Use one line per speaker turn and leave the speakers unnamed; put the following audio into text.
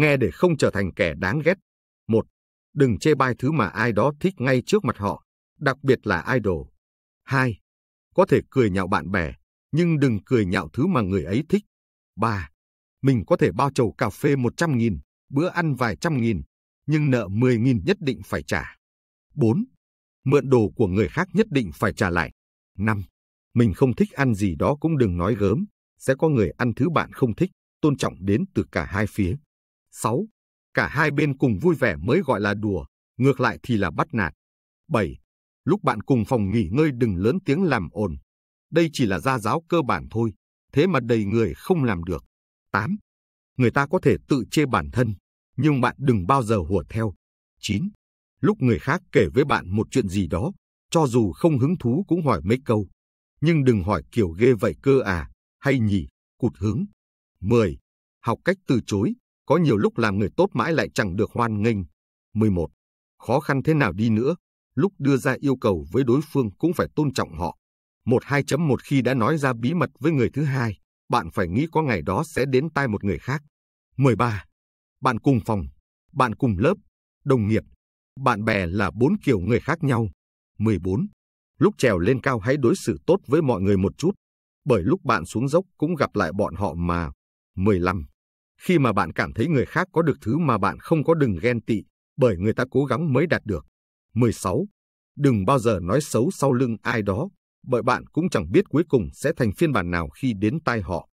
Nghe để không trở thành kẻ đáng ghét. Một, đừng chê bai thứ mà ai đó thích ngay trước mặt họ, đặc biệt là idol. Hai, có thể cười nhạo bạn bè, nhưng đừng cười nhạo thứ mà người ấy thích. Ba, mình có thể bao chầu cà phê 100 nghìn, bữa ăn vài trăm nghìn, nhưng nợ 10 nghìn nhất định phải trả. 4. Mượn đồ của người khác nhất định phải trả lại. 5. Mình không thích ăn gì đó cũng đừng nói gớm, sẽ có người ăn thứ bạn không thích, tôn trọng đến từ cả hai phía. 6. Cả hai bên cùng vui vẻ mới gọi là đùa, ngược lại thì là bắt nạt. 7. Lúc bạn cùng phòng nghỉ ngơi đừng lớn tiếng làm ồn. Đây chỉ là gia giáo cơ bản thôi, thế mà đầy người không làm được. 8. Người ta có thể tự chê bản thân, nhưng bạn đừng bao giờ hùa theo. 9. Lúc người khác kể với bạn một chuyện gì đó, cho dù không hứng thú cũng hỏi mấy câu. Nhưng đừng hỏi kiểu ghê vậy cơ à, hay nhỉ, cụt hứng. 10. Học cách từ chối, có nhiều lúc làm người tốt mãi lại chẳng được hoan nghênh. 11. Khó khăn thế nào đi nữa, lúc đưa ra yêu cầu với đối phương cũng phải tôn trọng họ. 12.1 khi đã nói ra bí mật với người thứ hai, bạn phải nghĩ có ngày đó sẽ đến tai một người khác. 13. Bạn cùng phòng, bạn cùng lớp, đồng nghiệp, bạn bè là bốn kiểu người khác nhau. 14. Lúc trèo lên cao hãy đối xử tốt với mọi người một chút, bởi lúc bạn xuống dốc cũng gặp lại bọn họ mà. 15. Khi mà bạn cảm thấy người khác có được thứ mà bạn không có đừng ghen tị, bởi người ta cố gắng mới đạt được. 16. Đừng bao giờ nói xấu sau lưng ai đó, bởi bạn cũng chẳng biết cuối cùng sẽ thành phiên bản nào khi đến tai họ.